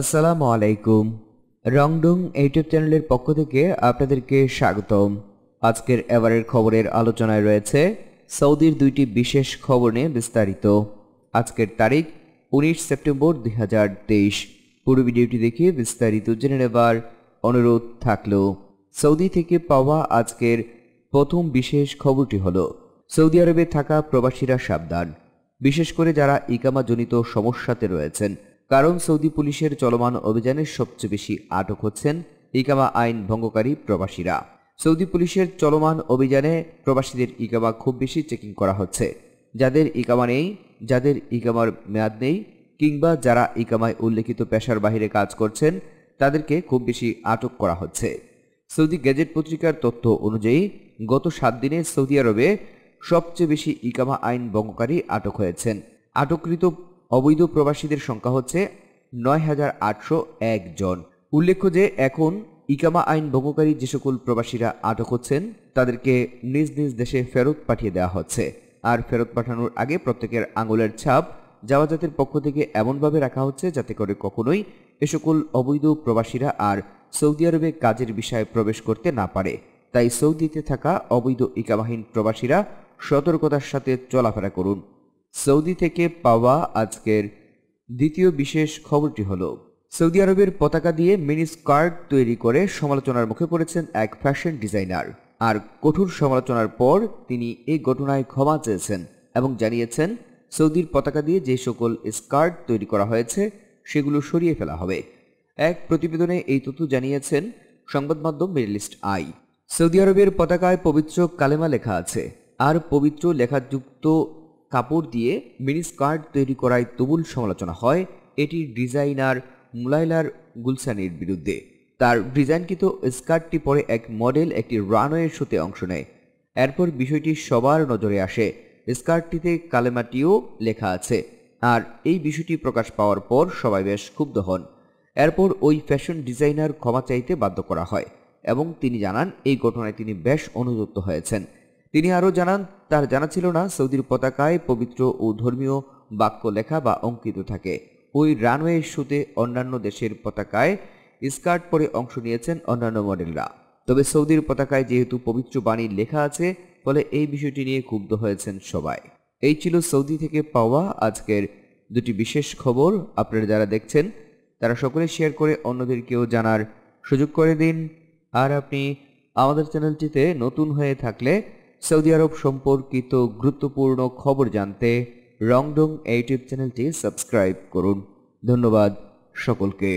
আসসালামু আলাইকুম রংডুং ইউটিউব চ্যানেলের পক্ষ থেকে আপনাদেরকে স্বাগতম আজকের এবারের খবরের আলোচনায় রয়েছে সৌদির দুইটি বিশেষ খবর নিয়ে বিস্তারিত আজকের তারিখ উনিশ সেপ্টেম্বর দুই হাজার তেইশ পুরো ভিডিওটি দেখে বিস্তারিত জেনে নেবার অনুরোধ থাকল সৌদি থেকে পাওয়া আজকের প্রথম বিশেষ খবরটি হল সৌদি আরবে থাকা প্রবাসীরা সাবধান বিশেষ করে যারা ইকামাজনিত সমস্যাতে রয়েছেন কারণ সৌদি পুলিশের চলমান অভিযানে সবচেয়ে বেশি আটক হচ্ছেন ইকামা আইন ভঙ্গকারী প্রবাসীরা সৌদি পুলিশের চলমান অভিযানে প্রবাসীদের ইকামা খুব বেশি চেকিং করা হচ্ছে যাদের ইকামা নেই যাদের ইকামার মেয়াদ নেই কিংবা যারা ইকামায় উল্লেখিত পেশার বাহিরে কাজ করছেন তাদেরকে খুব বেশি আটক করা হচ্ছে সৌদি গেজেট পত্রিকার তথ্য অনুযায়ী গত সাত দিনে সৌদি আরবে সবচেয়ে বেশি ইকামা আইন ভঙ্গকারী আটক হয়েছেন আটককৃত অবৈধ প্রবাসীদের সংখ্যা হচ্ছে নয় হাজার আটশো উল্লেখ্য যে এখন ইকামা আইন ভঙ্গকারী যে সকল প্রবাসীরা আটক হচ্ছেন তাদেরকে নিজ নিজ দেশে ফেরত পাঠিয়ে দেওয়া হচ্ছে আর ফেরত পাঠানোর আগে প্রত্যেকের আঙুলের ছাপ জাওয়াজাতের পক্ষ থেকে এমনভাবে রাখা হচ্ছে যাতে করে কখনোই এ সকল অবৈধ প্রবাসীরা আর সৌদি আরবে কাজের বিষয়ে প্রবেশ করতে না পারে তাই সৌদিতে থাকা অবৈধ ইকামাহীন প্রবাসীরা সতর্কতার সাথে চলাফেরা করুন সৌদি থেকে পাওয়া আজকের দ্বিতীয় বিশেষ খবরটি হল সৌদি আরবের পতাকা দিয়ে মিনি স্কার্ট তৈরি করে সমালোচনার মুখে পড়েছেন এক ফ্যাশন ডিজাইনার আর কঠোর সমালোচনার পর তিনি এই ঘটনায় ক্ষমা চেয়েছেন এবং জানিয়েছেন সৌদির পতাকা দিয়ে যে সকল স্কার্ট তৈরি করা হয়েছে সেগুলো সরিয়ে ফেলা হবে এক প্রতিবেদনে এই তথ্য জানিয়েছেন সংবাদ মাধ্যম মিডল ইস্ট আই সৌদি আরবের পতাকায় পবিত্র কালেমা লেখা আছে আর পবিত্র লেখাযুক্ত কাপড় দিয়ে মিনি স্কার্ট তৈরি করায় তবুল সমালোচনা হয় এটির ডিজাইনার মুলাইলার গুলসানির বিরুদ্ধে তার ডিজাইনকৃত স্কার্টটি পরে এক মডেল একটি রানওয়ে শোতে অংশ নেয় এরপর বিষয়টি সবার নজরে আসে স্কার্টটিতে কালেমাটিও লেখা আছে আর এই বিষয়টি প্রকাশ পাওয়ার পর সবাই বেশ ক্ষুব্ধ হন এরপর ওই ফ্যাশন ডিজাইনার ক্ষমা চাইতে বাধ্য করা হয় এবং তিনি জানান এই ঘটনায় তিনি বেশ অনুযুক্ত হয়েছেন তিনি আরও জানান তার জানা ছিল না সৌদির পতাকায় পবিত্র ও ধর্মীয় বাক্য লেখা বা অঙ্কিত থাকে ওই রানওয়ে শুতে অন্যান্য দেশের পতাকায় স্কার্ট পরে অংশ নিয়েছেন অন্যান্য মডেলরা তবে সৌদির পতাকায় যেহেতু পবিত্র বাণী লেখা আছে ফলে এই বিষয়টি নিয়ে ক্ষুব্ধ হয়েছেন সবাই এই ছিল সৌদি থেকে পাওয়া আজকের দুটি বিশেষ খবর আপনারা যারা দেখছেন তারা সকলে শেয়ার করে অন্যদেরকেও জানার সুযোগ করে দিন আর আপনি আমাদের চ্যানেলটিতে নতুন হয়ে থাকলে সৌদি আরব সম্পর্কিত গুরুত্বপূর্ণ খবর জানতে রংডং ইউটিউব চ্যানেলটি সাবস্ক্রাইব করুন ধন্যবাদ সকলকে